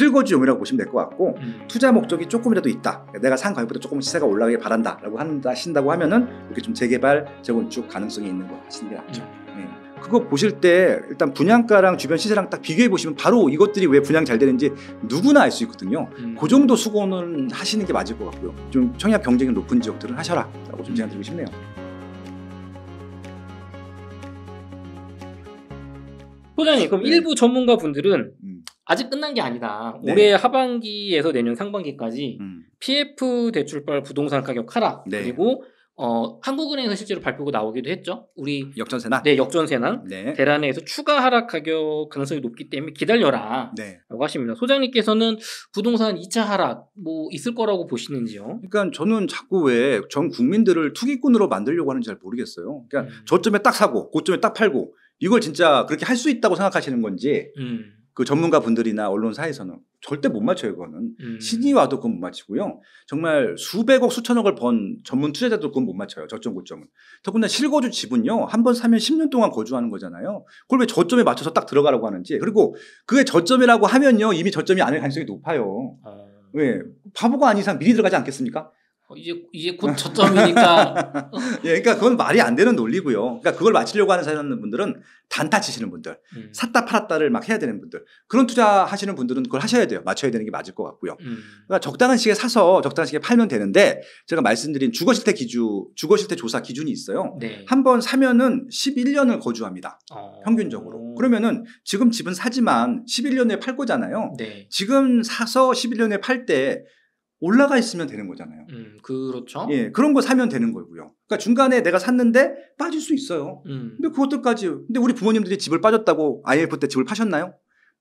실거주용이라고 보시면 될 것 같고 음. 투자 목적이 조금이라도 있다. 내가 산 가격보다 조금 시세가 올라가길 바란다라고 한다 하신다고 하면은 이렇게 좀 재개발 재건축 가능성이 있는 것같시는게 낫죠. 음. 네. 그거 보실 때 일단 분양가랑 주변 시세랑 딱 비교해 보시면 바로 이것들이 왜 분양 잘 되는지 누구나 알 수 있거든요. 음. 그 정도 수고는 하시는 게 맞을 것 같고요. 좀 청약 경쟁이 높은 지역들은 하셔라라고 좀 제안드리고 싶네요. 소장님 그럼 네. 일부 전문가분들은 음. 아직 끝난 게 아니다. 네. 올해 하반기에서 내년 상반기까지 음. PF 대출발 부동산 가격 하락 네. 그리고 어, 한국은행에서 실제로 발표가 나오기도 했죠. 우리 역전세나 네 역전세나 네. 대란에서 추가 하락 가격 가능성이 높기 때문에 기다려라라고 네. 하십니다. 소장님께서는 부동산 2차 하락 뭐 있을 거라고 보시는지요? 그러니까 저는 자꾸 왜 전 국민들을 투기꾼으로 만들려고 하는지 잘 모르겠어요. 그러니까 음. 저점에 딱 사고 고점에 딱 팔고 이걸 진짜 그렇게 할 수 있다고 생각하시는 건지 음. 그 전문가 분들이나 언론사에서는 절대 못 맞춰요, 그거는. 음. 신이 와도 그건 못 맞추고요. 정말 수백억, 수천억을 번 전문 투자자도 그건 못 맞춰요, 저점, 고점은. 더군다나 실거주 집은요, 한 번 사면 10년 동안 거주하는 거잖아요. 그걸 왜 저점에 맞춰서 딱 들어가라고 하는지. 그리고 그게 저점이라고 하면요, 이미 저점이 아닐 가능성이 높아요. 아. 왜? 예. 바보가 아닌 이상 미리 들어가지 않겠습니까? 어, 이제 이제 곧 저점이니까. 예, 그러니까 그건 말이 안 되는 논리고요. 그러니까 그걸 맞추려고 하는 사는 분들은 단타 치시는 분들, 음. 샀다 팔았다를 막 해야 되는 분들, 그런 투자 하시는 분들은 그걸 하셔야 돼요. 맞춰야 되는 게 맞을 것 같고요. 음. 그러니까 적당한 시기에 사서 적당한 시기에 팔면 되는데 제가 말씀드린 주거실태 기준, 주거실태 조사 기준이 있어요. 네. 한번 사면은 11년을 거주합니다. 어. 평균적으로. 그러면은 지금 집은 사지만 11년에 팔 거잖아요. 네. 지금 사서 11년에 팔때 올라가 있으면 되는 거잖아요. 음, 그렇죠. 예, 그런 거 사면 되는 거고요. 그러니까 중간에 내가 샀는데 빠질 수 있어요. 음. 근데 그것들까지. 근데 우리 부모님들이 집을 빠졌다고 IMF 때 집을 파셨나요?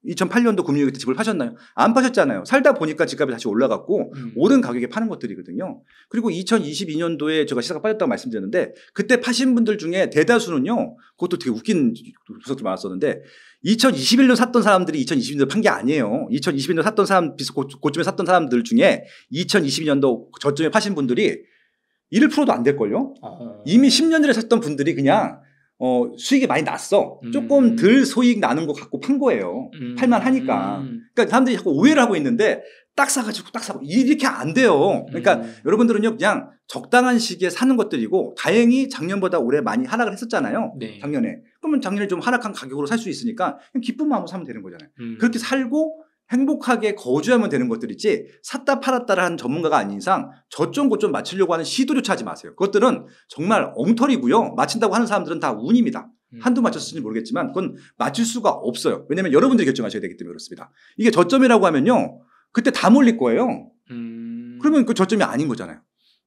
2008년도 금융위기 때 집을 파셨나요? 안 파셨잖아요. 살다 보니까 집값이 다시 올라갔고 음. 오른 가격에 파는 것들이거든요. 그리고 2022년도에 제가 시세가 빠졌다고 말씀드렸는데 그때 파신 분들 중에 대다수는요. 그것도 되게 웃긴 분석도 많았었는데 2021년 샀던 사람들이 2020년도 판게 아니에요. 2021년 샀던 사람 고점에 샀던 사람들 중에 2022년도 저점에 파신 분들이 1%도 안 될걸요. 아. 이미 10년 전에 샀던 분들이 그냥 어, 수익이 많이 났어. 음. 조금 덜 소익 나는 것 갖고 판 거예요. 음. 팔만 하니까. 음. 그러니까 사람들이 자꾸 오해를 하고 있는데 딱 사가지고 딱 사고 이렇게 안 돼요. 그러니까 음. 여러분들은요 그냥 적당한 시기에 사는 것들이고 다행히 작년보다 올해 많이 하락을 했었잖아요. 네. 작년에 그러면 작년에 좀 하락한 가격으로 살 수 있으니까 그냥 기쁜 마음으로 사면 되는 거잖아요. 음. 그렇게 살고 행복하게 거주하면 되는 것들이지 샀다 팔았다를 한 전문가가 아닌 이상 저점 고점 맞추려고 하는 시도조차 하지 마세요. 그것들은 정말 엉터리고요. 맞힌다고 하는 사람들은 다 운입니다. 음. 한두 맞췄을지 모르겠지만 그건 맞출 수가 없어요. 왜냐하면 여러분들이 결정하셔야 되기 때문에 그렇습니다. 이게 저점이라고 하면요. 그때 다 몰릴 거예요. 음... 그러면 그 저점이 아닌 거잖아요.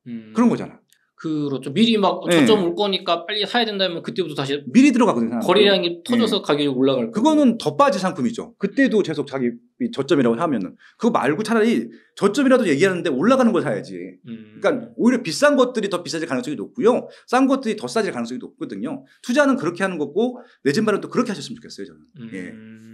음... 그런 거잖아. 그렇죠. 미리 막 네. 저점 네. 올 거니까 빨리 사야 된다면 그때부터 다시 미리 들어가거든요. 거래량이 네. 터져서 네. 가격이 올라갈 거예요. 그거는 더 빠진 상품이죠. 그때도 계속 자기 저점이라고 하면은 그거 말고 차라리 저점이라도 얘기하는데 올라가는 걸 사야지. 음. 그러니까 오히려 비싼 것들이 더 비싸질 가능성이 높고요. 싼 것들이 더 싸질 가능성이 높거든요. 투자는 그렇게 하는 거고 내집 마련도 그렇게 하셨으면 좋겠어요. 저는. 예. 음. 예.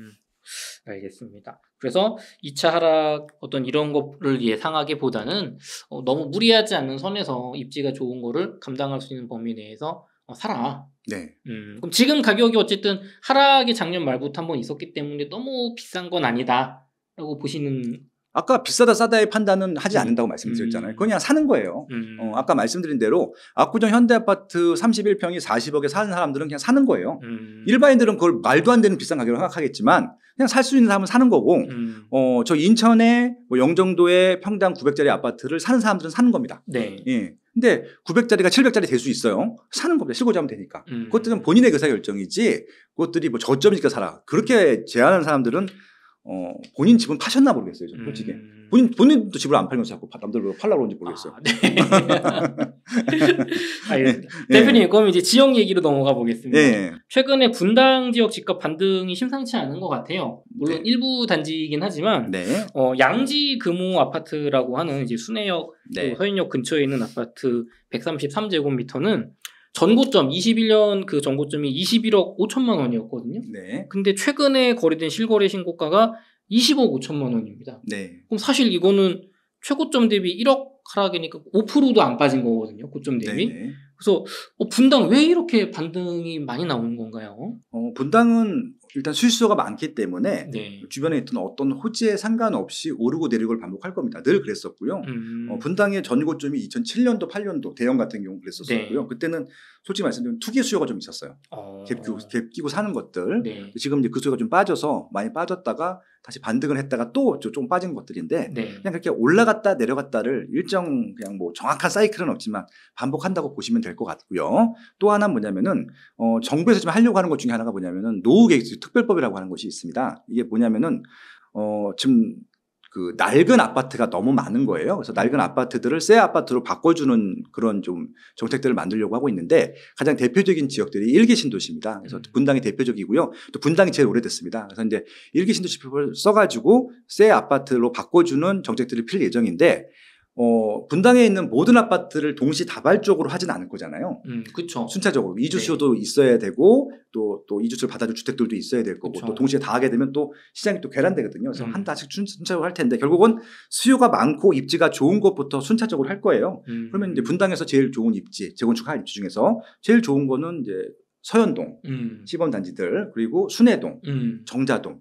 알겠습니다. 그래서 2차 하락 어떤 이런 거를 예상하기보다는 어, 너무 무리하지 않는 선에서 입지가 좋은 거를 감당할 수 있는 범위 내에서 어, 살아. 네. 음, 그럼 지금 가격이 어쨌든 하락이 작년 말부터 한 번 있었기 때문에 너무 비싼 건 아니다라고 보시는 아까 비싸다 싸다의 판단은 하지 음. 않는다고 말씀드렸잖아요. 음. 그냥 사는 거예요. 음. 어, 아까 말씀드린 대로 압구정 현대아파트 31평이 40억에 사는 사람들은 그냥 사는 거예요. 음. 일반인들은 그걸 말도 안 되는 비싼 가격으로 생각하겠지만 그냥 살 수 있는 사람은 사는 거고 음. 어, 저 인천에 뭐 영정도에 평당 900짜리 아파트를 사는 사람들은 사는 겁니다. 네. 예. 근데 900짜리가 700짜리 될 수 있어요. 사는 겁니다. 실고자 하면 되니까. 음. 그것들은 본인의 의사결정이지 그것들이 뭐 저점이니까 살아. 그렇게 제안하는 사람들은 어, 본인 집은 파셨나 모르겠어요. 좀 솔직히. 음... 본인, 본인도 집을 안 팔면서 자꾸 남들 왜 팔라고 그러지 모르겠어요. 아, 네. 네. 대표님, 그럼 이제 지역 얘기로 넘어가 보겠습니다. 네. 최근에 분당 지역 집값 반등이 심상치 않은 것 같아요. 물론 네. 일부 단지이긴 하지만, 네. 어, 양지 금호 아파트라고 하는 이제 순회역, 네. 서인역 근처에 있는 아파트 133제곱미터는 전고점 21년 그 전고점이 21억 5천만 원이었거든요. 네. 근데 최근에 거래된 실거래 신고가가 20억 5천만 원입니다. 네. 그럼 사실 이거는 최고점 대비 1억 하락이니까 5%도 안 빠진 거거든요. 고점 네, 대비. 네네. 그래서 어, 분당 왜 이렇게 반등이 많이 나오는 건가요? 어, 분당은 일단 실수가 많기 때문에 네. 주변에 있던 어떤 호재에 상관없이 오르고 내리고 를 반복할 겁니다. 늘 그랬었고요. 음. 어, 분당의 전고점이 2007년도, 8년도 대형 같은 경우 그랬었고요. 네. 그때는 솔직히 말씀드리면 투기 수요가 좀 있었어요. 어... 갭, 끼고, 갭 끼고 사는 것들. 네. 지금 이제 그 수요가 좀 빠져서 많이 빠졌다가 다시 반등을 했다가 또 좀 빠진 것들인데 네. 그냥 그렇게 올라갔다 내려갔다를 일정 그냥 뭐 정확한 사이클은 없지만 반복한다고 보시면 될 것 같고요. 또 하나 는 뭐냐면은 어, 정부에서 지금 하려고 하는 것 중에 하나가 뭐냐면은 노후 계획 특별법이라고 하는 것이 있습니다. 이게 뭐냐면은 어, 지금 그 낡은 아파트가 너무 많은 거예요. 그래서 낡은 아파트들을 새 아파트로 바꿔주는 그런 좀 정책들을 만들려고 하고 있는데 가장 대표적인 지역들이 일기 신도시입니다. 그래서 음. 분당이 대표적이고요. 또 분당이 제일 오래됐습니다. 그래서 이제 일기 신도시표를 써가지고 새 아파트로 바꿔주는 정책들을 필 예정인데 어, 분당에 있는 모든 아파트를 동시다발적으로 하진 않을 거잖아요. 음, 그죠 순차적으로 이주쇼도 네. 있어야 되고 또 또 이주를 받아줄 주택들도 있어야 될 거고 뭐 그쵸. 또 동시에 다 하게 되면 또 시장이 또 괴란되거든요. 그래서 음. 한달씩 순차적으로 할 텐데 결국은 수요가 많고 입지가 좋은 것부터 순차적으로 할 거예요. 음. 그러면 이제 분당에서 제일 좋은 입지 재건축할 입지 중에서 제일 좋은 거는 이제 서현동 음. 시범 단지들 그리고 순회동, 음. 정자동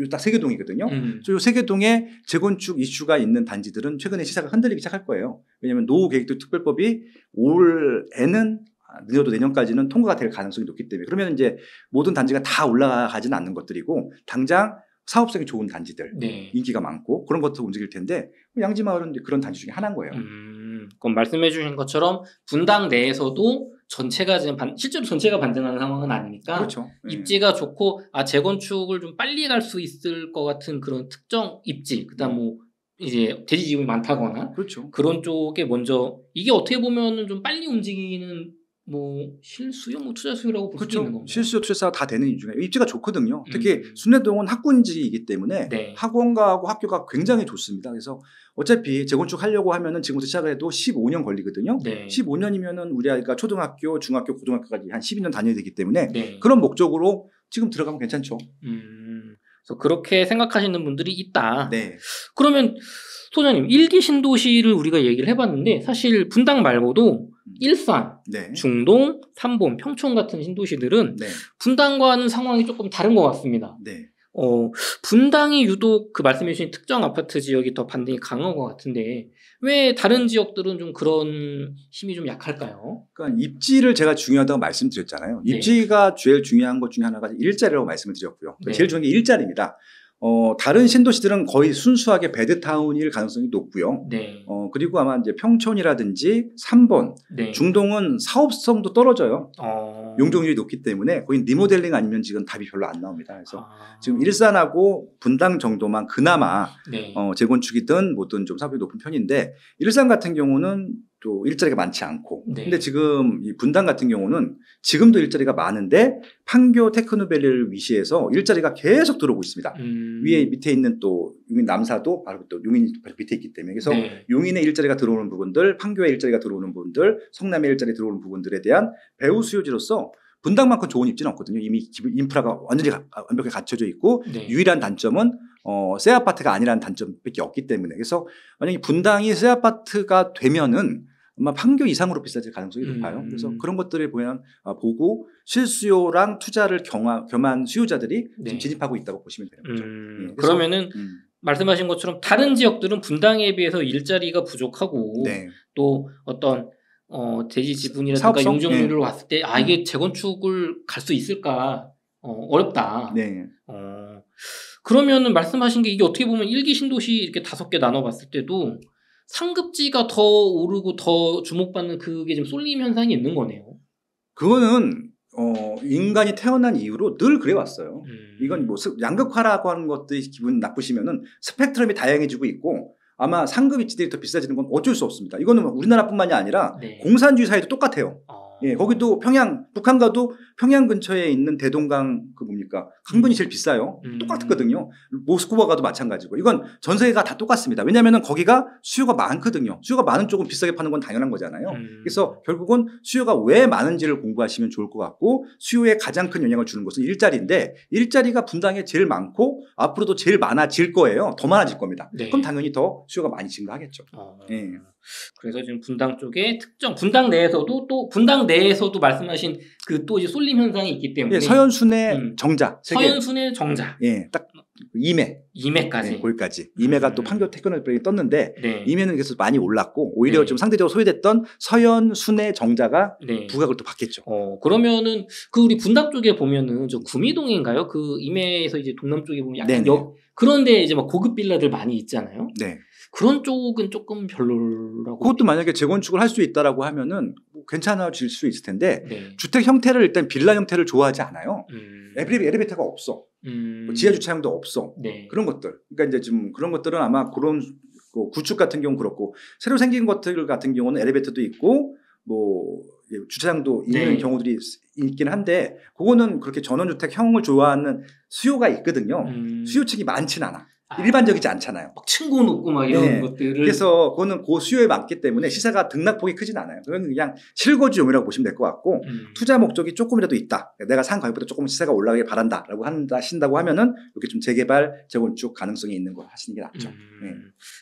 요딱 세계동이거든요. 음. 요 세계동에 재건축 이슈가 있는 단지들은 최근에 시세가 흔들리기 시작할 거예요. 왜냐하면 노후 계획도 특별법이 올해는 늦어도 내년까지는 통과가 될 가능성이 높기 때문에 그러면 이제 모든 단지가 다 올라가지는 않는 것들이고 당장 사업성이 좋은 단지들 네. 인기가 많고 그런 것도 움직일 텐데 뭐 양지마을은 그런 단지 중에 하나인 거예요. 음, 그럼 말씀해주신 것처럼 분당 내에서도 전체가 지금 반, 실제로 전체가 반등하는 상황은 아니니까 그렇죠. 예. 입지가 네. 좋고 아 재건축을 좀 빨리 갈 수 있을 것 같은 그런 특정 입지 그다음 뭐 이제 대지 지음이 많다거나 그렇죠. 그런 쪽에 먼저 이게 어떻게 보면은 좀 빨리 움직이는 뭐 실수요, 뭐 투자 수요라고 볼수 그렇죠. 있는 거죠. 실수요, 투자 다 되는 이유 중에 입지가 좋거든요. 음. 특히 음. 순례동은 학군지이기 때문에 네. 학원가하고 학교가 굉장히 좋습니다. 그래서 어차피 재건축 하려고 하면은 지금부터 시작을 해도 15년 걸리거든요. 네. 15년이면은 우리 아이가 초등학교, 중학교, 고등학교까지 한 12년 다녀야 되기 때문에 네. 그런 목적으로 지금 들어가면 괜찮죠. 음. 그래서 그렇게 생각하시는 분들이 있다. 네. 그러면 소장님 일기 신도시를 우리가 얘기를 해봤는데 사실 분당 말고도 음. 일산, 네. 중동, 삼본, 평촌 같은 신도시들은 네. 분당과는 상황이 조금 다른 것 같습니다. 네. 어, 분당이 유독 그 말씀해주신 특정 아파트 지역이 더 반등이 강한 것 같은데 왜 다른 지역들은 좀 그런 힘이 좀 약할까요? 그러니까 입지를 제가 중요하다고 말씀드렸잖아요. 네. 입지가 제일 중요한 것 중에 하나가 일자리라고 말씀을 드렸고요. 그 제일 중요한 게 일자리입니다. 어, 다른 신도시들은 거의 순수하게 베드타운일 가능성이 높고요. 네. 어, 그리고 아마 이제 평촌이라든지 3번, 네. 중동은 사업성도 떨어져요. 어... 용적률이 높기 때문에 거의 리모델링 아니면 지금 답이 별로 안 나옵니다. 그래서 아... 지금 일산하고 분당 정도만 그나마 네. 어, 재건축이든 뭐든 좀 사업이 높은 편인데 일산 같은 경우는 또 일자리가 많지 않고. 네. 근데 지금 이 분당 같은 경우는 지금도 일자리가 많은데 판교 테크노밸리를 위시해서 일자리가 계속 들어오고 있습니다. 음. 위에 밑에 있는 또 용인 남사도 바로 또 용인이 바로 밑에 있기 때문에 그래서 네. 용인의 일자리가 들어오는 부분들, 판교의 일자리가 들어오는 부분들, 성남의 일자리 들어오는 부분들에 대한 배우 수요지로서 분당만큼 좋은 입지는 없거든요. 이미 인프라가 완전히 가, 완벽히 갖춰져 있고 네. 유일한 단점은 어, 새 아파트가 아니라는 단점밖에 없기 때문에 그래서 만약에 분당이 새 아파트가 되면은 아마 판교 이상으로 비싸질 가능성이 음. 높아요. 그래서 음. 그런 것들을 보면 아, 보고 실수요랑 투자를 경화, 겸한 수요자들이 네. 지금 진입하고 있다고 보시면 되는 거죠. 음. 예, 그러면은 음. 말씀하신 것처럼 다른 지역들은 분당에 비해서 일자리가 부족하고 네. 또 어떤 어, 대지 지분이라든가 성 용적률을 네. 봤을 때 아 이게 음. 재건축을 갈 수 있을까 어, 어 렵다 네. 어, 그러면은 말씀하신 게 이게 어떻게 보면 일기 신도시 이렇게 다섯 개 나눠봤을 때도 상급지가 더 오르고 더 주목받는 그게 지금 쏠림 현상이 있는 거네요. 그거는 어, 인간이 태어난 이후로 늘 그래왔어요. 음. 이건 뭐 양극화라고 하는 것들이 기분 나쁘시면은 스펙트럼이 다양해지고 있고 아마 상급 입지들이 더 비싸지는 건 어쩔 수 없습니다. 이거는 뭐 우리나라뿐만이 아니라 네. 공산주의 사회도 똑같아요. 아. 예, 거기도 평양, 북한 과도 평양 근처에 있는 대동강 그 뭡니까? 강변이 음. 제일 비싸요. 음. 똑같거든요. 모스크바 가도 마찬가지고. 이건 전 세계가 다 똑같습니다. 왜냐면은 거기가 수요가 많거든요. 수요가 많은 쪽은 비싸게 파는 건 당연한 거잖아요. 음. 그래서 결국은 수요가 왜 많은지를 공부하시면 좋을 것 같고 수요에 가장 큰 영향을 주는 것은 일자리인데 일자리가 분당에 제일 많고 앞으로도 제일 많아질 거예요. 더 많아질 겁니다. 네. 그럼 당연히 더 수요가 많이 증가하겠죠. 아. 예. 그래서 지금 분당 쪽에 특정 분당 내에서도 또 분당 내에서도 말씀하신 그 또 이제 쏠림 현상이 있기 때문에 예, 서현순의 음, 정자 서현순의 정자 예, 딱 2매 2매까지 네, 거기까지 2매가 음. 또 판교 태권을 떴는데 네. 2매는 계속 많이 올랐고 오히려 네. 좀 상대적으로 소외됐던 서현순의 정자가 네. 부각을 또 받겠죠. 어, 그러면은 그 우리 분당 쪽에 보면은 저 구미동인가요? 그 2매에서 이제 동남 쪽에 보면 약간 역 그런데 이제 막 고급 빌라들 많이 있잖아요. 네. 그런 쪽은 조금 별로라고. 그것도 만약에 재건축을 할 수 있다라고 하면은 뭐 괜찮아질 수 있을 텐데 네. 주택 형태를 일단 빌라 형태를 좋아하지 않아요. 음. 엘리베, 엘베이터가 없어. 음. 뭐 지하 주차장도 없어. 네. 그런 것들. 그러니까 이제 지금 그런 것들은 아마 그런 뭐 구축 같은 경우 그렇고 새로 생긴 것들 같은 경우는 엘리베이터도 있고 뭐 예, 주차장도 네. 있는 네. 경우들이 있긴 한데 그거는 그렇게 전원주택형을 좋아하는 수요가 있거든요. 음. 수요층이 많진 않아. 아. 일반적이지 않잖아요. 막 친구 높고 막 이런 네. 것들을. 그래서 그거는 고 수요에 많기 때문에 시세가 등락폭이 크진 않아요. 그건 그냥 실고지용이라고 보시면 될 것 같고 음. 투자 목적이 조금이라도 있다. 내가 산 가격보다 조금 시세가 올라가길 바란다라고 한다신다고 하면은 이렇게 좀 재개발, 재건축 가능성이 있는 걸 하시는 게 낫죠. 음. 네.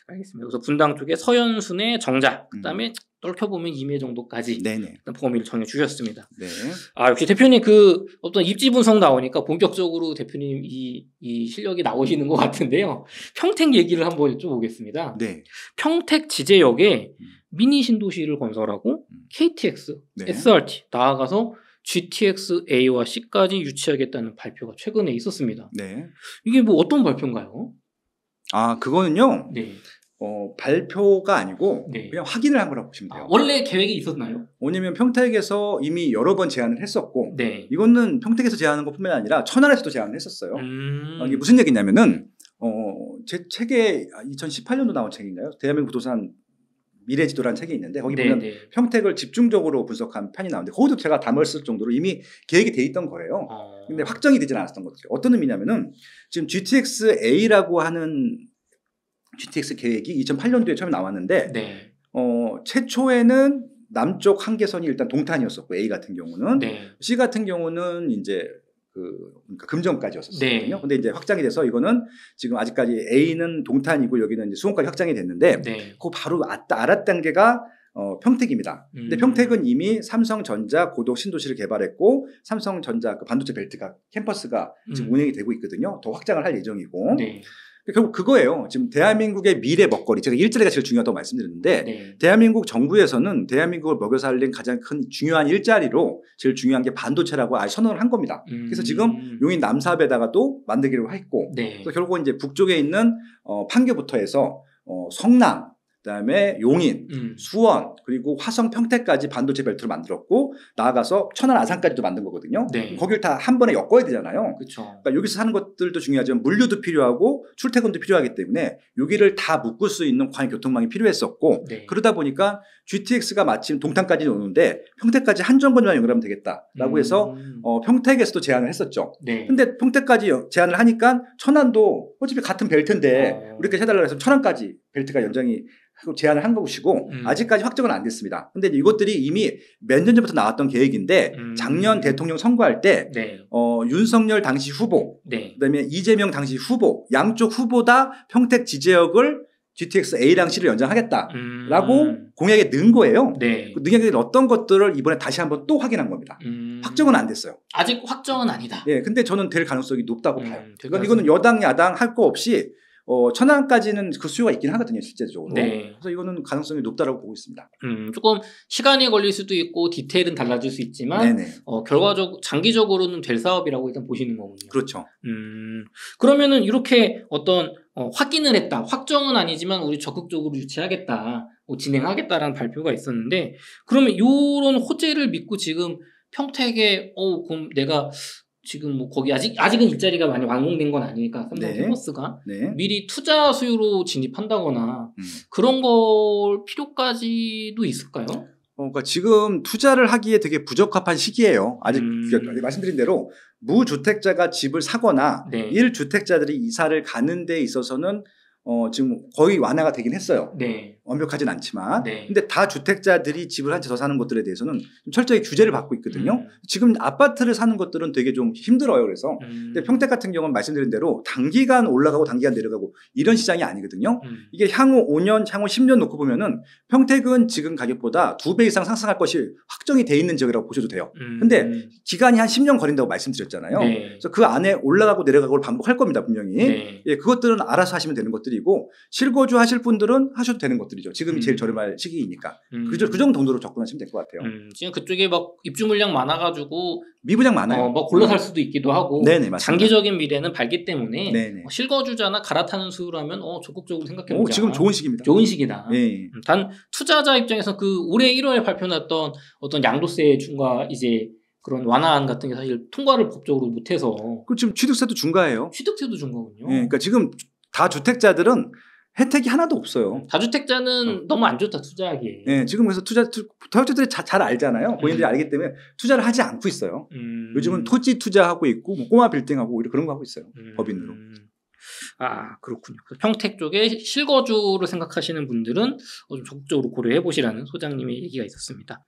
알겠습니다. 그래서 분당 쪽에 서현순의 정자, 그다음에 음. 떨켜보면 2매 정도까지 네네. 범위를 정해주셨습니다. 네. 아, 역시 대표님 그 어떤 입지 분석 나오니까 본격적으로 대표님 이, 이 실력이 나오시는 것 같은데요. 평택 얘기를 한번 여쭤보겠습니다. 네. 평택 지제역에 음. 미니 신도시를 건설하고 KTX, 음. 네. SRT 나아가서 GTX A와 C까지 유치하겠다는 발표가 최근에 있었습니다. 네. 이게 뭐 어떤 발표인가요? 아, 그거는요. 네. 어, 발표가 아니고 네. 그냥 확인을 한 거라고 보시면 돼요. 아, 원래 계획이 있었나요? 왜냐면 평택에서 이미 여러 번 제안을 했었고 네. 이거는 평택에서 제안한 것뿐만 아니라 천안에서도 제안을 했었어요. 음... 어, 이게 무슨 얘기냐면은 어, 제 책에 2018년도 아, 나온 책인가요? 대한민국 부동산 미래지도라는 책이 있는데 거기 네, 보면 네네. 평택을 집중적으로 분석한 편이 나오는데 그것도 제가 담을 쓸 정도로 이미 계획이 돼 있던 거예요. 아... 근데 확정이 되진 않았던 거죠. 어떤 의미냐면은 지금 GTX A라고 하는 GTX 계획이 2008년도에 처음 나왔는데 네. 어, 최초에는 남쪽 한계선이 일단 동탄이었었고 A 같은 경우는 네. C 같은 경우는 이제 그 그러니까 금정까지였었거든요. 네. 근데 이제 확장이 돼서 이거는 지금 아직까지 A는 동탄이고 여기는 이제 수원까지 확장이 됐는데 네. 그 바로 아랫단계가 어, 평택입니다. 음. 근데 평택은 이미 삼성전자 고독 신도시를 개발했고 삼성전자 그 반도체 벨트가 캠퍼스가 지금 음. 운행이 되고 있거든요. 더 확장을 할 예정이고. 네. 결국 그거예요. 지금 음. 대한민국의 미래 먹거리. 제가 일자리가 제일 중요하다고 말씀드렸는데 네. 대한민국 정부에서는 대한민국을 먹여 살린 가장 큰 중요한 일자리로 제일 중요한 게 반도체라고 아예 선언을 한 겁니다. 음. 그래서 지금 음. 용인 남사업에다가 또 만들기로 했고 네. 그래서 결국은 이제 북쪽에 있는 어, 판교부터 해서 어, 성남 그다음에 용인, 음. 수원 그리고 화성 평택까지 반도체 벨트를 만들었고 나아가서 천안 아산까지도 만든 거거든요. 네. 거길 다 한 번에 엮어야 되잖아요. 그쵸. 그러니까 여기서 사는 것들도 중요하지만 물류도 필요하고 출퇴근도 필요하기 때문에 여기를 다 묶을 수 있는 과잉 교통망이 필요했었고 네. 그러다 보니까 GTX가 마침 동탄까지 오는데 평택까지 한정권장만 연결하면 되겠다라고 음. 해서 어, 평택에서도 제안을 했었죠. 네. 근데 평택까지 제안을 하니까 천안도 어차피 같은 벨트인데 어. 이렇게 해달라 해서 천안까지 벨트가 연장이 제안을 한 것이고 음. 아직까지 확정은 안 됐습니다. 근데 이것들이 이미 몇 년 전부터 나왔던 계획인데 음. 작년 대통령 선거할 때 네. 어, 윤석열 당시 후보 네. 그다음에 이재명 당시 후보 양쪽 후보다 평택 지지역을 GTX A랑 C를 연장하겠다라고 음. 공약에 넣은 거예요. 네. 그 능력에 어떤 것들을 이번에 다시 한번 또 확인한 겁니다. 음. 확정은 안 됐어요. 아직 확정은 아니다. 예, 근데 저는 될 가능성이 높다고 음, 봐요. 그러니까 이거는 여당 야당 할 거 없이 어, 천안까지는 그 수요가 있긴 하거든요, 실제적으로. 네. 그래서 이거는 가능성이 높다라고 보고 있습니다. 음, 조금 시간이 걸릴 수도 있고 디테일은 달라질 수 있지만 어, 결과적 장기적으로는 될 사업이라고 일단 보시는 거군요. 그렇죠. 음, 그러면은 이렇게 어떤 어, 확인을 했다, 확정은 아니지만 우리 적극적으로 유치하겠다, 뭐 진행하겠다라는 발표가 있었는데 그러면 요런 호재를 믿고 지금 평택에 어, 그럼 내가 지금 뭐 거기 아직 아직은 일자리가 많이 완공된 건 아니니까 삼성 캠퍼스가 네. 네. 미리 투자 수요로 진입한다거나 음. 그런 걸 필요까지도 있을까요? 어, 그러니까 지금 투자를 하기에 되게 부적합한 시기예요. 아직 음. 그러니까 말씀드린 대로 무주택자가 집을 사거나 네. 1주택자들이 이사를 가는 데 있어서는 어, 지금 거의 완화가 되긴 했어요. 네. 완벽하진 않지만. 네. 근데 다 주택자들이 집을 한 채 더 사는 것들에 대해서는 철저히 규제를 받고 있거든요. 음. 지금 아파트를 사는 것들은 되게 좀 힘들어요. 그래서. 음. 근데 평택 같은 경우는 말씀드린 대로 단기간 올라가고 단기간 내려가고 이런 시장이 아니거든요. 음. 이게 향후 5년, 향후 10년 놓고 보면은 평택은 지금 가격보다 두 배 이상 상승할 것이 확정이 돼 있는 지역이라고 보셔도 돼요. 음. 근데 기간이 한 10년 걸린다고 말씀드렸잖아요. 네. 그래서 그 안에 올라가고 내려가고를 반복할 겁니다. 분명히. 네. 예, 그것들은 알아서 하시면 되는 것들이 말씀드고 실거주 하실 분들은 하셔도 되는 것들이죠. 지금이 제일 음. 저렴할 시기이니까 음. 그, 그 정도로 접근하시면 될 것 같아요. 음. 지금 그쪽에 막 입주 물량 많아가지고 미분양 많아요. 어, 뭐 골로 살 음. 수도 있기도 하고 네네, 네, 장기적인 미래는 밝기 때문에 네, 네. 어, 실거주자나 갈아타는 수라면 어, 적극적으로 생각해 보자. 지금 좋은 시기입니다. 좋은 시기다. 네. 단 투자자 입장에서 그 올해 1월에 발표났던 어떤 양도세 중과 이제 그런 완화안 같은 게 사실 통과를 법적으로 못해서. 그 지금 취득세도 중과예요. 취득세도 중과군요. 네, 그러니까 지금 다주택자들은 혜택이 하나도 없어요. 음, 다주택자는 응. 음. 너무 안 좋다 투자하기. 네, 지금 그래서 투자 투, 자주택자들이 자, 잘 알잖아요. 본인들이 음. 알기 때문에 투자를 하지 않고 있어요. 음. 요즘은 토지 투자하고 있고 뭐 꼬마 빌딩하고 오히려 그런 거 하고 있어요. 음. 법인으로. 아 그렇군요. 그 평택 쪽에 실거주를 생각하시는 분들은 좀 적극적으로 고려해 보시라는 소장님의 얘기가 있었습니다.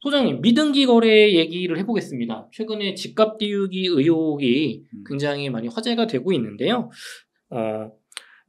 소장님 미등기 거래 얘기를 해보겠습니다. 최근에 집값 띄우기 의혹이 음. 굉장히 많이 화제가 되고 있는데요. 어,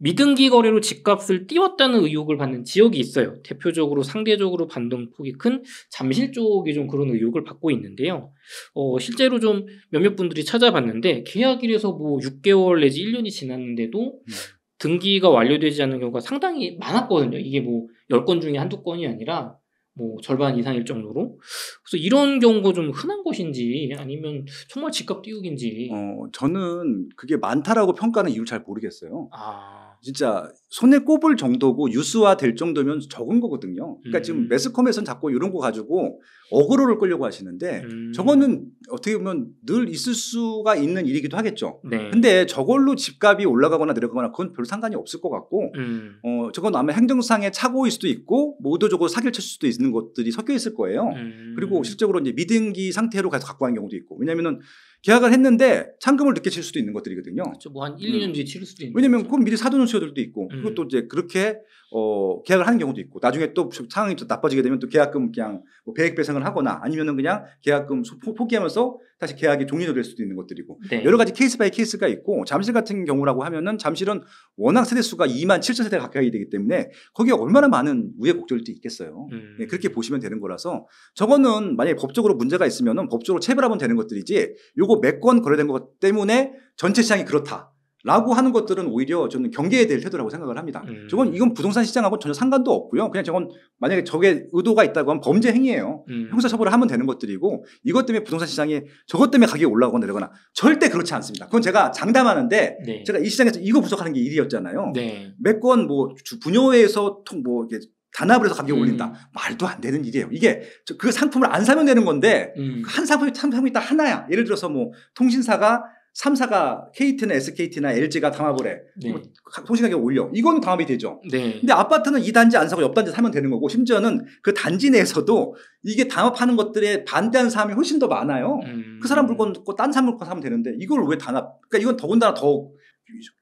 미등기 거래로 집값을 띄웠다는 의혹을 받는 지역이 있어요. 대표적으로 상대적으로 반동폭이 큰 잠실 쪽이 좀 그런 의혹을 받고 있는데요. 어, 실제로 좀 몇몇 분들이 찾아봤는데 계약일에서 뭐 6개월 내지 1년이 지났는데도 음. 등기가 완료되지 않는 경우가 상당히 많았거든요. 이게 뭐 10건 중에 한두 건이 아니라 뭐 절반 이상일 정도로 그래서 이런 경우가 좀 흔한 것인지 아니면 정말 집값 띄우기인지 어 저는 그게 많다라고 평가하는 이유를 잘 모르겠어요. 아. 진짜 손에 꼽을 정도고 뉴스화 될 정도면 적은 거거든요. 그러니까 음. 지금 매스컴에선 자꾸 이런 거 가지고 어그로를 끌려고 하시는데 음. 저거는 어떻게 보면 늘 있을 수가 있는 일이기도 하겠죠. 네. 근데 저걸로 집값이 올라가거나 내려가거나 그건 별로 상관이 없을 것 같고 음. 어, 저건 아마 행정상의 착오일 수도 있고 모두적으로 사기를 칠 수도 있는 것들이 섞여 있을 거예요. 음. 그리고 실적으로 이제 미등기 상태로 가서 갖고 간 경우도 있고 왜냐면은 계약을 했는데 잔금을 늦게 칠 수도 있는 것들이거든요. 그렇죠. 뭐한 1, 2년 음. 뒤에 칠 수도 있는. 왜냐면 그건 미리 사두는 수요들도 있고 음. 그리고 또 이제 그렇게 어 계약을 하는 경우도 있고 나중에 또 상황이 좀 나빠지게 되면 또 계약금 그냥 뭐 배액 배상을 하거나 아니면은 그냥 계약금 포기하면서 사실 계약이 종료될 수도 있는 것들이고 네. 여러 가지 케이스 바이 케이스가 있고 잠실 같은 경우라고 하면은 잠실은 워낙 세대 수가 2만 7천 세대 가까이 되기 때문에 거기에 얼마나 많은 우회곡절도 있겠어요. 음. 네, 그렇게 보시면 되는 거라서 저거는 만약에 법적으로 문제가 있으면은 법적으로 체벌하면 되는 것들이지 요거 매권 거래된 것 때문에 전체 시장이 그렇다. 라고 하는 것들은 오히려 저는 경계해야 될 태도라고 생각을 합니다. 음. 저건 이건 부동산 시장하고 전혀 상관도 없고요. 그냥 저건 만약에 저게 의도가 있다고 하면 범죄 행위예요. 음. 형사 처벌을 하면 되는 것들이고 이것 때문에 부동산 시장이 저것 때문에 가격이 올라가거나 내려거나 절대 그렇지 않습니다. 그건 제가 장담하는데 네. 제가 이 시장에서 이거 분석하는 게 일이었잖아요. 네. 매건뭐분여에서 통 뭐 이게 단합을 해서 가격이 음. 올린다. 말도 안 되는 일이에요. 이게 그 상품을 안 사면 되는 건데 음. 한 상품이 상품이 딱 하나야. 예를 들어서 뭐 통신사가 3사가 KT나 SKT나 LG가 담합을 해. 네. 뭐 통신 가격 올려. 이건 담합이 되죠. 네. 근데 아파트는 이 단지 안 사고 옆 단지 사면 되는 거고 심지어는 그 단지 내에서도 이게 담합하는 것들에 반대하는 사람이 훨씬 더 많아요. 음. 그 사람 물건 듣고 딴 사람 물건 사면 되는데 이걸 왜 단합? 그러니까 이건 더군다나 더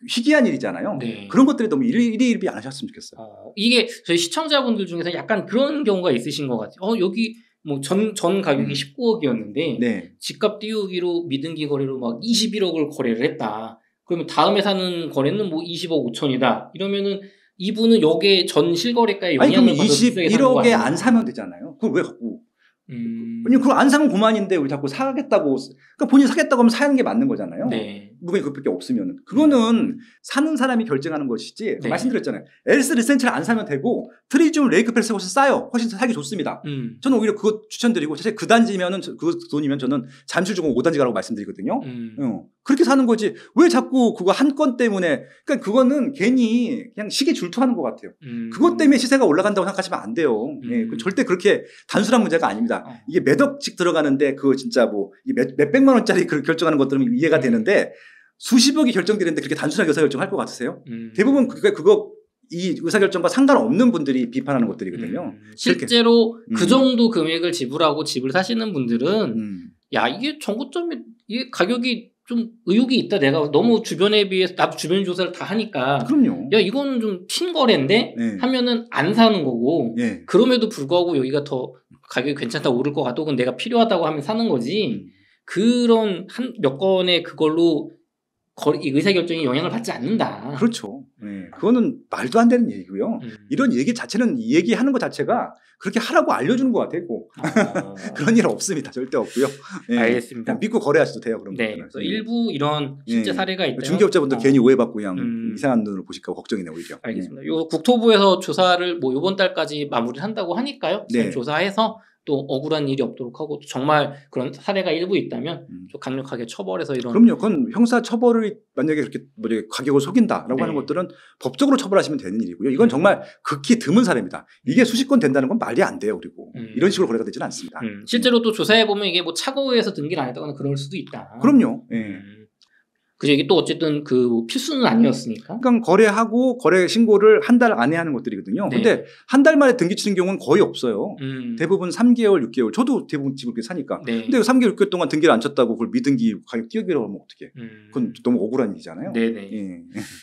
희귀한 일이잖아요. 네. 그런 것들이 너무 일일이 안 하셨으면 좋겠어요. 어, 이게 저희 시청자분들 중에서 약간 그런 경우가 있으신 것 같아요. 어, 여기 뭐전전 전 가격이 음. 19억이었는데 네. 집값 띄우기로 미등기 거래로 막 21억을 거래를 했다. 그러면 다음에 사는 거래는 뭐 20억 5천이다. 이러면은 이분은 여기에 전 실거래가에 영향을 받아서 21억에 안 사면 되잖아요. 그걸 왜 갖고? 음... 아니 그걸 안 사면 그만인데 우리 자꾸 사겠다고 그러니까 본인 이 사겠다고 하면 사는 게 맞는 거잖아요. 네. 부분이 그것밖에 없으면 그거는 음. 사는 사람이 결정하는 것이지 네. 말씀드렸잖아요. 엘스 리센치를안 사면 되고 트리즘 레이크펠스 훨씬 싸요. 훨씬 살기 좋습니다. 음. 저는 오히려 그거 추천드리고 사실 그 단지면은 그 돈이면 저는 잠실주공 5단지 가라고 말씀드리거든요. 음. 어. 그렇게 사는 거지 왜 자꾸 그거 한 건 때문에 그러니까 그거는 괜히 그냥 시계 줄투하는것 같아요. 음. 그것 때문에 시세가 올라간다고 생각하시면 안 돼요. 음. 예, 그 절대 그렇게 단순한 문제가 아닙니다. 어. 이게 몇 억씩 들어가는데 그거 진짜 뭐 몇, 몇백만 원짜리 결정하는 것들은 이해가 음. 되는데 수십억이 결정되는데 그렇게 단순하게 의사결정할 것 같으세요? 음. 대부분 그게 그거 이 의사결정과 상관없는 분들이 비판하는 것들이거든요. 음. 실제로 그 음. 그 정도 금액을 지불하고 집을 사시는 분들은 음. 야 이게 정고점이 이 가격이 좀 의욕이 있다 내가 너무 주변에 비해서 나도 주변 조사를 다 하니까 그럼요. 야 이거는 좀튄거래인데 네. 하면은 안 사는 거고 네. 그럼에도 불구하고 여기가 더 가격이 괜찮다 오를 것 같아 혹은 내가 필요하다고 하면 사는 거지 음. 그런 한 몇 건의 그걸로 이 의사결정이 영향을 받지 않는다. 그렇죠. 음. 네. 그거는 말도 안 되는 얘기고요. 음. 이런 얘기 자체는 얘기하는 것 자체가 그렇게 하라고 알려주는 것 같고 아. 그런 일 없습니다. 절대 없고요. 네. 알겠습니다. 믿고 거래하셔도 돼요. 그럼 네. 그래서 일부 이런 네. 실제 네. 사례가 있다. 중개업자분들 어. 괜히 오해받고 그냥 음. 이상한 눈으로 보실까 걱정이네 오히려. 알겠습니다. 요 국토부에서 조사를 뭐 이번 달까지 마무리한다고 하니까요. 네. 조사해서 또 억울한 일이 없도록 하고 정말 그런 사례가 일부 있다면 음. 좀 강력하게 처벌해서 이런 그럼요. 그건 형사 처벌을 만약에 그렇게 뭐냐 가격을 속인다라고 네. 하는 것들은 법적으로 처벌하시면 되는 일이고요. 이건 음. 정말 극히 드문 사례입니다. 이게 음. 수십 건 된다는 건 말이 안 돼요. 그리고 음. 이런 식으로 거래가 되지는 않습니다. 음. 실제로 또 조사해 보면 이게 뭐 착오해서 등기를 안 했다거나 그럴 수도 있다. 그럼요. 음. 예. 그죠. 이게 또 어쨌든 그 필수는 아니었으니까. 그러니까 거래하고 거래 신고를 한 달 안에 하는 것들이거든요. 네. 근데 한 달 만에 등기 치는 경우는 거의 없어요. 음. 대부분 3개월, 6개월. 저도 대부분 집을 이렇게 사니까. 네. 근데 3개월, 6개월 동안 등기를 안 쳤다고 그걸 미등기 가격 뛰어기라고 하면 어떻게. 음. 그건 너무 억울한 일이잖아요. 네네. 네. 예.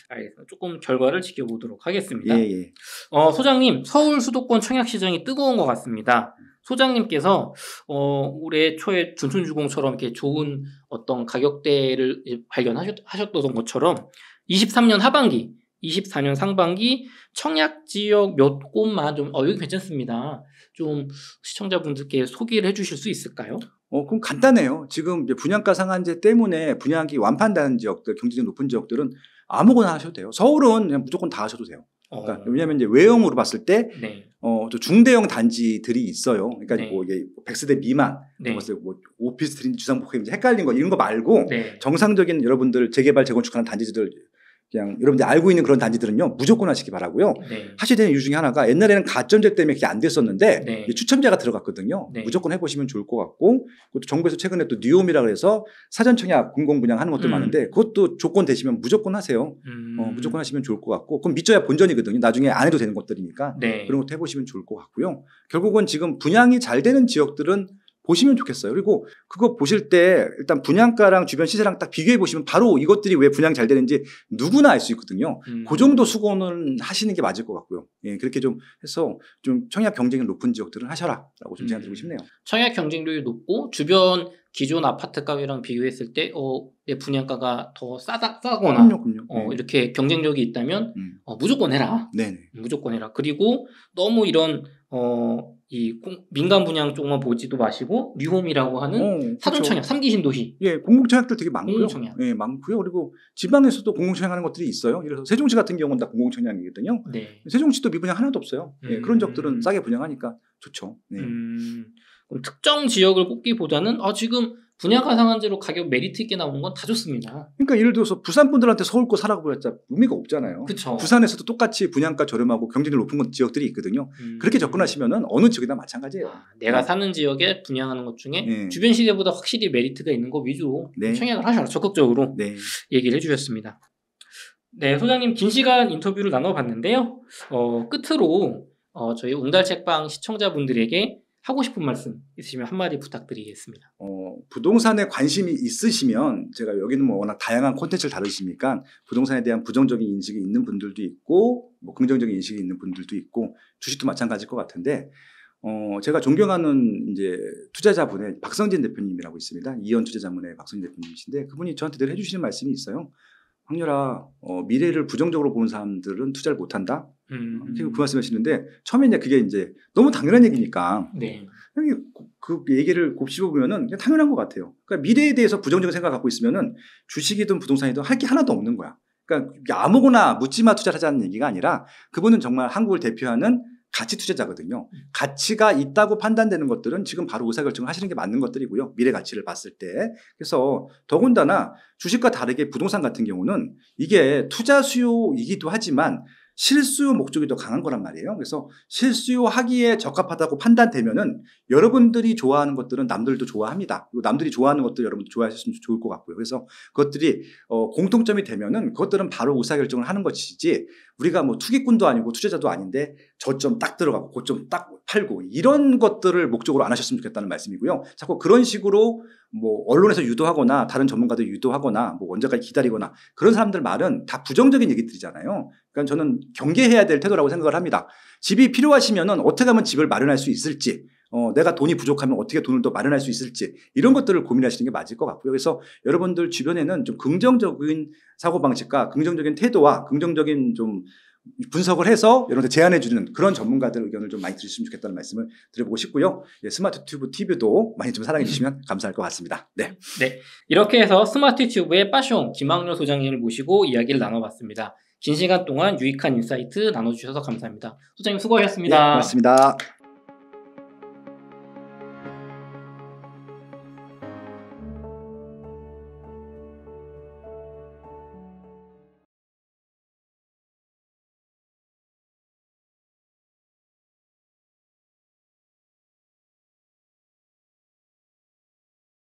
알겠습니다. 조금 결과를 지켜보도록 하겠습니다. 예, 예. 어, 소장님, 서울 수도권 청약 시장이 뜨거운 것 같습니다. 음. 소장님께서 어, 올해 초에 준천주공처럼 이렇게 좋은 어떤 가격대를 발견하셨던 것처럼 23년 하반기, 24년 상반기 청약 지역 몇 곳만 좀 어, 여기 괜찮습니다. 좀 시청자분들께 소개를 해주실 수 있을까요? 어, 그럼 간단해요. 지금 분양가 상한제 때문에 분양이 완판되는 지역들, 경제적 높은 지역들은 아무거나 하셔도 돼요. 서울은 그냥 무조건 다 하셔도 돼요. 그러니까 어. 왜냐하면 이제 외형으로 봤을 때 네. 어, 또 중대형 단지들이 있어요. 그러니까 네. 뭐 이게 100세대 미만, 네. 뭐, 뭐 오피스텔인지 주상복합인지 헷갈린 거 이런 거 말고 네. 정상적인 여러분들 재개발 재건축하는 단지들 그냥 여러분들 알고 있는 그런 단지들은요 무조건 하시기 바라고요. 네. 하셔야 되는 이유 중에 하나가 옛날에는 가점제 때문에 그게 안 됐었는데 네. 추첨제가 들어갔거든요. 네. 무조건 해보시면 좋을 것 같고 그것도 정부에서 최근에 또 뉴홈이라 그래서 사전 청약 공공 분양하는 것도 음. 많은데 그것도 조건 되시면 무조건 하세요. 어, 음. 어, 무조건 하시면 좋을 것 같고 그럼 믿져야 본전이거든요. 나중에 안 해도 되는 것들이니까 네. 그런 것도 해보시면 좋을 것 같고요. 결국은 지금 분양이 잘 되는 지역들은 보시면 좋겠어요. 그리고 그거 보실 때 일단 분양가랑 주변 시세랑 딱 비교해 보시면 바로 이것들이 왜 분양 잘 되는지 누구나 알 수 있거든요. 음. 그 정도 수고는 하시는 게 맞을 것 같고요. 예, 그렇게 좀 해서 좀 청약 경쟁이 높은 지역들은 하셔라라고 좀 제안드리고 음. 싶네요. 청약 경쟁률이 높고 주변 기존 아파트 가격이랑 비교했을 때, 어, 내 분양가가 더 싸다, 싸거나, 그럼요, 그럼요. 어, 네. 이렇게 경쟁력이 있다면, 음. 어, 무조건 해라. 네네. 무조건 해라. 그리고 너무 이런 어, 이 민간 분양 쪽만 보지도 마시고 뉴홈이라고 하는 어, 사전 청약, 삼기 신도시. 예, 공공 청약도 되게 많고요. 예, 많고요. 그리고 지방에서도 공공 청약하는 것들이 있어요. 그래서 세종시 같은 경우는 다 공공 청약이거든요. 네. 세종시도 미분양 하나도 없어요. 음. 예, 그런 음. 적들은 싸게 분양하니까 좋죠. 네. 음. 그럼 특정 지역을 꼽기보다는 아 지금 분양가 상한제로 가격 메리트 있게 나온 건 다 좋습니다. 그러니까 예를 들어서 부산 분들한테 서울 거 사라고 했자 의미가 없잖아요. 그쵸. 부산에서도 똑같이 분양가 저렴하고 경쟁률 높은 지역들이 있거든요. 음. 그렇게 접근하시면은 어느 지역이나 마찬가지예요. 아, 내가 네. 사는 지역에 분양하는 것 중에 네. 주변 시대보다 확실히 메리트가 있는 거 위주로 네. 청약을 하셔라 적극적으로 네. 얘기를 해주셨습니다. 네, 소장님 긴 시간 인터뷰를 나눠봤는데요. 어, 끝으로 어, 저희 웅달책방 시청자분들에게 하고 싶은 말씀 있으시면 한마디 부탁드리겠습니다. 어, 부동산에 관심이 있으시면 제가 여기는 뭐 워낙 다양한 콘텐츠를 다루시니까 부동산에 대한 부정적인 인식이 있는 분들도 있고 뭐 긍정적인 인식이 있는 분들도 있고 주식도 마찬가지일 것 같은데 어, 제가 존경하는 이제 투자자분의 박성진 대표님이라고 있습니다. 이현 투자자문의 박성진 대표님이신데 그분이 저한테 늘 해주시는 말씀이 있어요. 황렬아, 어, 미래를 부정적으로 보는 사람들은 투자를 못한다. 음. 지금 그 말씀하시는데 처음에 이제 그게 이제 너무 당연한 얘기니까 네. 그 얘기를 곱씹어 보면은 당연한 것 같아요. 그러니까 미래에 대해서 부정적인 생각 갖고 있으면은 주식이든 부동산이든 할 게 하나도 없는 거야. 그러니까 아무거나 묻지마 투자하자는 얘기가 아니라 그분은 정말 한국을 대표하는 가치 투자자거든요. 음. 가치가 있다고 판단되는 것들은 지금 바로 의사결정을 하시는 게 맞는 것들이고요. 미래 가치를 봤을 때. 그래서 더군다나 주식과 다르게 부동산 같은 경우는 이게 투자 수요이기도 하지만 실수요 목적이 더 강한 거란 말이에요. 그래서 실수요하기에 적합하다고 판단되면은 여러분들이 좋아하는 것들은 남들도 좋아합니다. 그리고 남들이 좋아하는 것들 여러분도 좋아하셨으면 좋을 것 같고요. 그래서 그것들이 어, 공통점이 되면은 그것들은 바로 의사결정을 하는 것이지 우리가 뭐 투기꾼도 아니고 투자자도 아닌데 저점 딱 들어가고 고점 딱 팔고 이런 것들을 목적으로 안 하셨으면 좋겠다는 말씀이고요. 자꾸 그런 식으로 뭐 언론에서 유도하거나 다른 전문가들 유도하거나 뭐언자까지 기다리거나 그런 사람들 말은 다 부정적인 얘기들이잖아요. 그건 그러니까 저는 경계해야 될 태도라고 생각을 합니다. 집이 필요하시면 어떻게 하면 집을 마련할 수 있을지, 어, 내가 돈이 부족하면 어떻게 돈을 더 마련할 수 있을지 이런 것들을 고민하시는 게 맞을 것 같고요. 그래서 여러분들 주변에는 좀 긍정적인 사고 방식과 긍정적인 태도와 긍정적인 좀 분석을 해서 여러분들 제안해 주는 그런 전문가들 의견을 좀 많이 들으시면 좋겠다는 말씀을 드려보고 싶고요. 예, 스마트 튜브 TV도 많이 좀 사랑해 주시면 감사할 것 같습니다. 네. 네. 이렇게 해서 스마트 튜브의 빠숑 김학렬 소장님을 모시고 이야기를 나눠봤습니다. 긴 시간 동안 유익한 인사이트 나눠주셔서 감사합니다. 소장님 수고하셨습니다. 네, 고맙습니다.